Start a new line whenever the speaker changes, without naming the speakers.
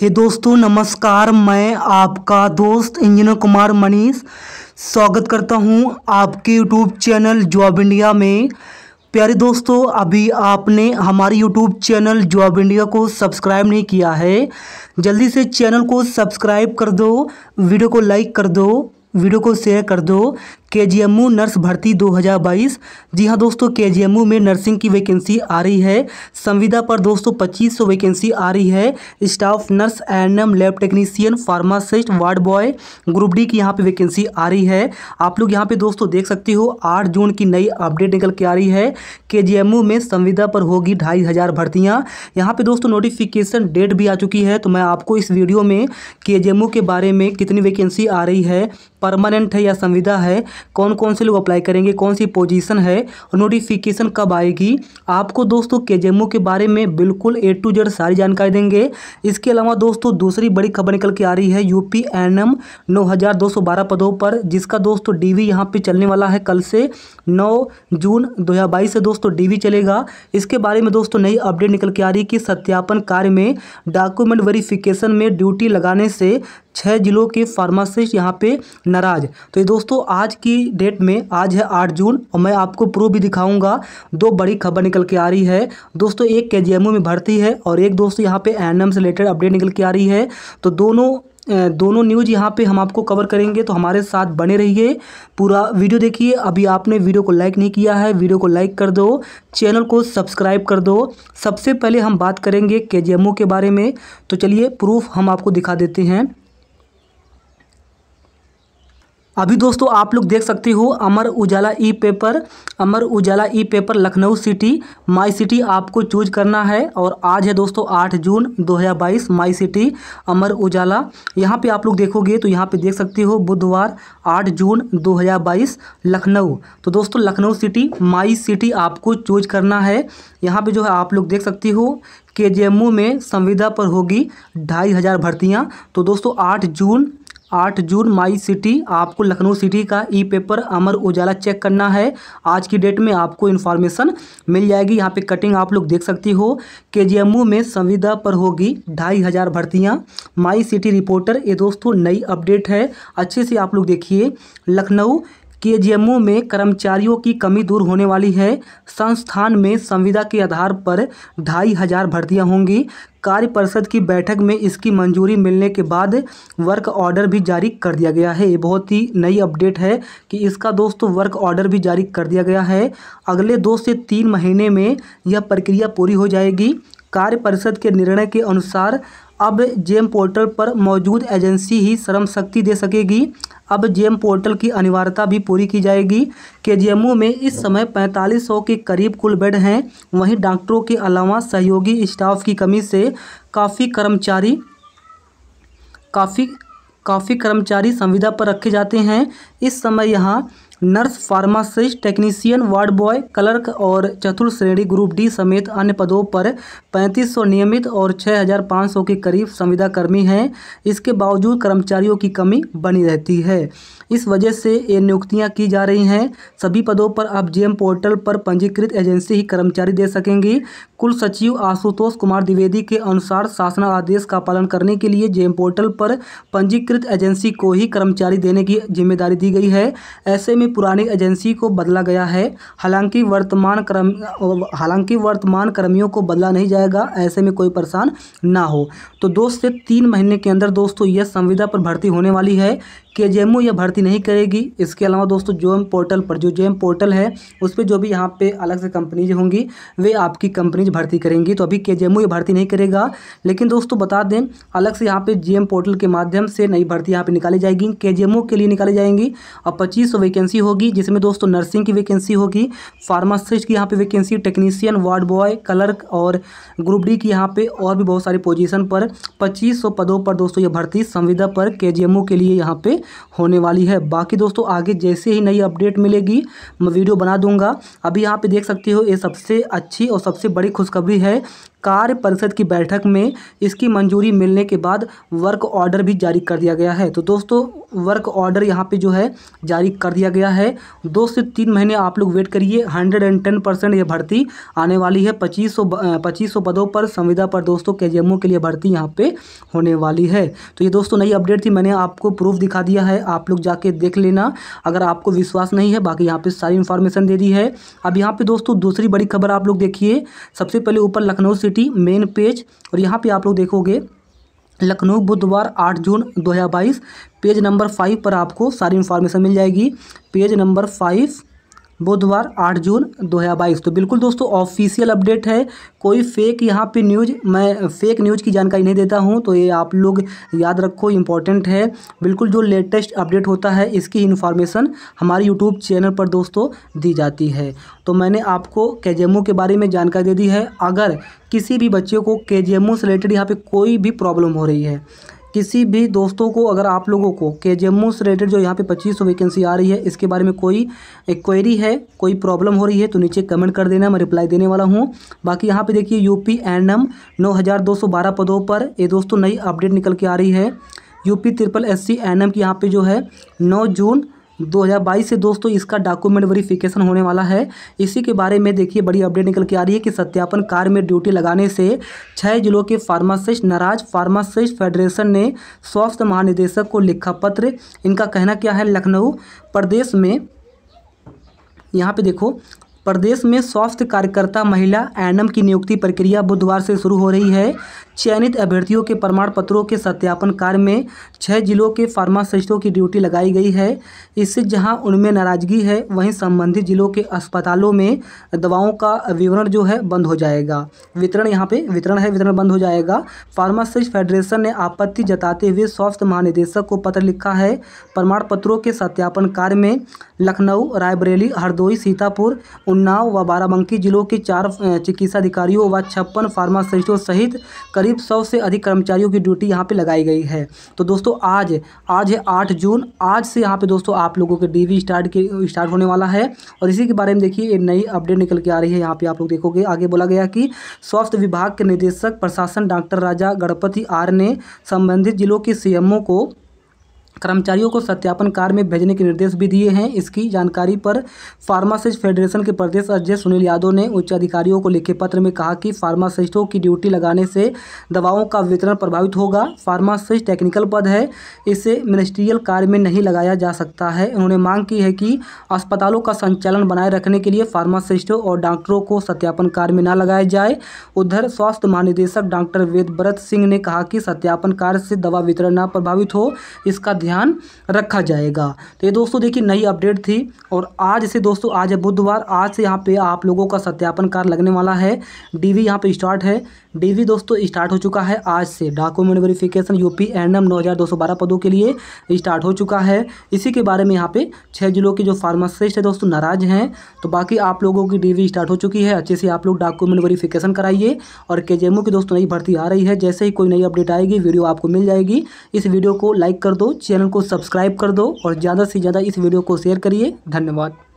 हे दोस्तों नमस्कार मैं आपका दोस्त इंजीनियर कुमार मनीष स्वागत करता हूं आपके यूट्यूब चैनल जॉब इंडिया में प्यारे दोस्तों अभी आपने हमारे यूट्यूब चैनल जॉब इंडिया को सब्सक्राइब नहीं किया है जल्दी से चैनल को सब्सक्राइब कर दो वीडियो को लाइक कर दो वीडियो को शेयर कर दो के जी एम नर्स भर्ती 2022 जी हाँ दोस्तों के जी एम में नर्सिंग की वैकेंसी आ रही है संविदा पर दोस्तों पच्चीस सौ वैकेंसी आ रही है staff nurse N M lab technician pharmacist ward boy group D की यहाँ पे वैकेंसी आ रही है आप लोग यहाँ पे दोस्तों देख सकते हो आठ जून की नई अपडेट निकल के आ रही है के जी एम में संविदा पर होगी ढाई हज़ार भर्तियाँ यहाँ पर दोस्तों नोटिफिकेशन डेट भी आ चुकी है तो मैं आपको इस वीडियो में के जी एम के बारे में कितनी वैकेंसी आ रही है परमानेंट है या संविदा है कौन कौन से लोग अप्लाई करेंगे कौन सी पोजीशन है और नोटिफिकेशन कब आएगी आपको दोस्तों के के बारे में बिल्कुल ए टू जेड सारी जानकारी देंगे इसके अलावा दोस्तों दूसरी बड़ी खबर निकल के आ रही है यूपी एनएम 9212 पदों पर जिसका दोस्तों डी वी पे चलने वाला है कल से नौ जून दो से दोस्तों डी चलेगा इसके बारे में दोस्तों नई अपडेट निकल के आ रही है कि सत्यापन कार्य में डॉक्यूमेंट वेरिफिकेशन में ड्यूटी लगाने से छः जिलों के फार्मासिस्ट यहाँ पे नाराज तो ये दोस्तों आज की डेट में आज है आठ जून और मैं आपको प्रूफ भी दिखाऊंगा दो बड़ी खबर निकल के आ रही है दोस्तों एक के में भर्ती है और एक दोस्तों यहाँ पे एन से रिलेटेड अपडेट निकल के आ रही है तो दोनों दोनों न्यूज यहाँ पे हम आपको कवर करेंगे तो हमारे साथ बने रहिए पूरा वीडियो देखिए अभी आपने वीडियो को लाइक नहीं किया है वीडियो को लाइक कर दो चैनल को सब्सक्राइब कर दो सबसे पहले हम बात करेंगे के के बारे में तो चलिए प्रूफ हम आपको दिखा देते हैं अभी दोस्तों आप लोग देख सकते हो Amar Ujala e paper Amar Ujala e paper Lucknow city my city आपको चूज करना है और आज है दोस्तों आठ जून 2022 माई सिटी अमर उजाला यहाँ पे आप लोग देखोगे तो यहाँ पे देख सकते हो बुधवार आठ जून 2022 लखनऊ तो दोस्तों लखनऊ सिटी माई सिटी आपको चूज करना है यहाँ पर जो है आप लोग देख सकते हो के जे में संविदा पर होगी ढाई हज़ार भर्तियाँ तो दोस्तों आठ जून आठ जून माई सिटी आपको लखनऊ सिटी का ई पेपर अमर उजाला चेक करना है आज की डेट में आपको इन्फॉर्मेशन मिल जाएगी यहाँ पे कटिंग आप लोग देख सकती हो के जी में संविदा पर होगी ढाई हज़ार भर्तियाँ माई सिटी रिपोर्टर ये दोस्तों नई अपडेट है अच्छे से आप लोग देखिए लखनऊ के में कर्मचारियों की कमी दूर होने वाली है संस्थान में संविदा के आधार पर ढाई हज़ार भर्तियाँ होंगी कार्य परिषद की बैठक में इसकी मंजूरी मिलने के बाद वर्क ऑर्डर भी जारी कर दिया गया है ये बहुत ही नई अपडेट है कि इसका दोस्तों वर्क ऑर्डर भी जारी कर दिया गया है अगले दो से तीन महीने में यह प्रक्रिया पूरी हो जाएगी कार्य परिषद के निर्णय के अनुसार अब जेम पोर्टल पर मौजूद एजेंसी ही श्रम शक्ति दे सकेगी अब जेम पोर्टल की अनिवार्यता भी पूरी की जाएगी के में इस समय 4500 के करीब कुल बेड हैं वहीं डॉक्टरों के अलावा सहयोगी स्टाफ की कमी से काफ़ी कर्मचारी काफ़ी काफ़ी कर्मचारी संविदा पर रखे जाते हैं इस समय यहाँ nurse pharmacist technician ward boy clerk और चतुर्थ श्रेणी ग्रुप डी समेत अन्य पदों पर 3500 नियमित और 6500 के करीब संविदाकर्मी हैं इसके बावजूद कर्मचारियों की कमी बनी रहती है इस वजह से ये नियुक्तियां की जा रही हैं सभी पदों पर अब जीएम पोर्टल पर पंजीकृत एजेंसी ही कर्मचारी दे सकेंगी कुल सचिव आशुतोष कुमार द्विवेदी के अनुसार शासन आदेश का पालन करने के लिए जेम पोर्टल पर पंजीकृत एजेंसी को ही कर्मचारी देने की जिम्मेदारी दी गई है ऐसे में अपनी पुरानी एजेंसी को बदला गया है हालांकि वर्तमान कर्म हालांकि वर्तमान कर्मियों को बदला नहीं जाएगा ऐसे में कोई परेशान ना हो तो दो से तीन महीने के अंदर दोस्तों यह संविदा पर भर्ती होने वाली है के जे यह भर्ती नहीं करेगी इसके अलावा दोस्तों जो एम पोर्टल पर जो जे एम पोर्टल है उस पर जो भी यहाँ पे अलग से कंपनीज होंगी वे आपकी कंपनीज भर्ती करेंगी तो अभी के जे ये भर्ती नहीं करेगा लेकिन दोस्तों बता दें अलग से यहाँ पे जीएम पोर्टल के माध्यम से नई भर्ती यहाँ पे निकाली जाएगी के के लिए निकाली जाएंगी और पच्चीस वैकेंसी होगी जिसमें दोस्तों नर्सिंग की वैकेंसी होगी फार्मासिस्ट की यहाँ पर vacancy technician ward boy clerk और ग्रुप डी की यहाँ पर और भी बहुत सारी पोजीशन पर पच्चीस पदों पर दोस्तों ये भर्ती संविदा पर के के लिए यहाँ पर होने वाली है बाकी दोस्तों आगे जैसे ही नई अपडेट मिलेगी मैं वीडियो बना दूंगा अभी यहाँ पे देख सकते हो ये सबसे अच्छी और सबसे बड़ी खुशखबरी है कार्य परिषद की बैठक में इसकी मंजूरी मिलने के बाद वर्क ऑर्डर भी जारी कर दिया गया है तो दोस्तों वर्क ऑर्डर यहाँ पे जो है जारी कर दिया गया है दो से तीन महीने आप लोग वेट करिए हंड्रेड एंड टेन परसेंट ये भर्ती आने वाली है पच्चीस सौ पच्चीस सौ पदों पर संविदा पर दोस्तों के के लिए भर्ती यहाँ पे होने वाली है तो ये दोस्तों नई अपडेट थी मैंने आपको प्रूफ दिखा दिया है आप लोग जाके देख लेना अगर आपको विश्वास नहीं है बाकी यहाँ पर सारी इन्फॉर्मेशन दे दी है अब यहाँ पर दोस्तों दूसरी बड़ी खबर आप लोग देखिए सबसे पहले ऊपर लखनऊ सिटी मेन पेज और यहाँ पर आप लोग देखोगे लखनऊ बुधवार 8 जून 2022 पेज नंबर फाइव पर आपको सारी इन्फॉर्मेशन मिल जाएगी पेज नंबर फाइव बुधवार 8 जून 2022 तो बिल्कुल दोस्तों ऑफिशियल अपडेट है कोई फेक यहाँ पे न्यूज मैं फेक न्यूज की जानकारी नहीं देता हूँ तो ये आप लोग याद रखो इम्पॉर्टेंट है बिल्कुल जो लेटेस्ट अपडेट होता है इसकी इन्फॉर्मेशन हमारे यूट्यूब चैनल पर दोस्तों दी जाती है तो मैंने आपको के के बारे में जानकारी दे दी है अगर किसी भी बच्चे को के से रिलेटेड यहाँ पर कोई भी प्रॉब्लम हो रही है किसी भी दोस्तों को अगर आप लोगों को के जम्मू से रिलेटेड जो यहाँ पे 2500 वैकेंसी आ रही है इसके बारे में कोई एक क्वेरी है कोई प्रॉब्लम हो रही है तो नीचे कमेंट कर देना मैं रिप्लाई देने वाला हूँ बाकी यहाँ पे देखिए यूपी एंड एम नौ पदों पर ये दोस्तों नई अपडेट निकल के आ रही है UP triple S C N M की यहाँ पर जो है नौ जून 2022 से दोस्तों इसका डॉक्यूमेंट वेरिफिकेशन होने वाला है इसी के बारे में देखिए बड़ी अपडेट निकल के आ रही है कि सत्यापन कार्य में ड्यूटी लगाने से छः जिलों के फार्मासिस्ट नाराज फार्मासिस्ट फेडरेशन ने स्वास्थ्य महानिदेशक को लिखा पत्र इनका कहना क्या है लखनऊ प्रदेश में यहाँ पे देखो प्रदेश में स्वास्थ्य कार्यकर्ता महिला एनएम की नियुक्ति प्रक्रिया बुधवार से शुरू हो रही है चयनित अभ्यर्थियों के प्रमाण पत्रों के सत्यापन कार्य में छः जिलों के फार्मासिस्टों की ड्यूटी लगाई गई है इससे जहां उनमें नाराजगी है वहीं संबंधित जिलों के अस्पतालों में दवाओं का विवरण जो है बंद हो जाएगा वितरण यहाँ पे वितरण है वितरण बंद हो जाएगा फार्मासिस्ट फेडरेशन ने आपत्ति जताते हुए स्वास्थ्य महानिदेशक को पत्र लिखा है प्रमाण पत्रों के सत्यापन कार्य में लखनऊ रायबरेली हरदोई सीतापुर उन्नाव व बाराबंकी जिलों के चार चिकित्सा अधिकारियों व छप्पन फार्मासिस्टों सहित करीब सौ से अधिक कर्मचारियों की ड्यूटी यहाँ पे लगाई गई है तो दोस्तों आज आज है आठ जून आज से यहाँ पे दोस्तों आप लोगों के डी स्टार्ट के स्टार्ट होने वाला है और इसी के बारे में देखिए एक नई अपडेट निकल के आ रही है यहाँ पर आप लोग देखोगे आगे बोला गया कि स्वास्थ्य विभाग के निदेशक प्रशासन डॉक्टर राजा गणपति आर ने संबंधित जिलों के सीएमओ को कर्मचारियों को सत्यापन कार्य में भेजने के निर्देश भी दिए हैं इसकी जानकारी पर फार्मासिस्ट फेडरेशन के प्रदेश अध्यक्ष सुनील यादव ने उच्च अधिकारियों को लिखे पत्र में कहा कि फार्मासिस्टों की ड्यूटी लगाने से दवाओं का वितरण प्रभावित होगा फार्मासिस्ट टेक्निकल पद है इसे मिनिस्ट्रियल कार्य में नहीं लगाया जा सकता है उन्होंने मांग की है कि अस्पतालों का संचालन बनाए रखने के लिए फार्मासिस्टों और डॉक्टरों को सत्यापन कार्य में न लगाया जाए उधर स्वास्थ्य महानिदेशक डॉक्टर वेद सिंह ने कहा कि सत्यापन कार्य से दवा वितरण न प्रभावित हो इसका ध्यान रखा जाएगा तो ये दोस्तों देखिए नई अपडेट थी और आज से दोस्तों आज है बुधवार आज से यहाँ पे आप लोगों का सत्यापन कार्य लगने वाला है डीवी वी यहाँ पर स्टार्ट है डीवी दोस्तों स्टार्ट हो चुका है आज से डॉक्यूमेंट वेरिफिकेशन यूपी सौ बारह पदों के लिए स्टार्ट हो चुका है इसी के बारे में यहाँ पे छः जिलों के जो फार्मासिस्ट है दोस्तों नाराज हैं तो बाकी आप लोगों की डीवी स्टार्ट हो चुकी है अच्छे से आप लोग डॉक्यूमेंट वेरीफ़िकेशन कराइए और के की दोस्तों नई भर्ती आ रही है जैसे ही कोई नई अपडेट आएगी वीडियो आपको मिल जाएगी इस वीडियो को लाइक कर दो चैनल को सब्सक्राइब कर दो और ज़्यादा से ज़्यादा इस वीडियो को शेयर करिए धन्यवाद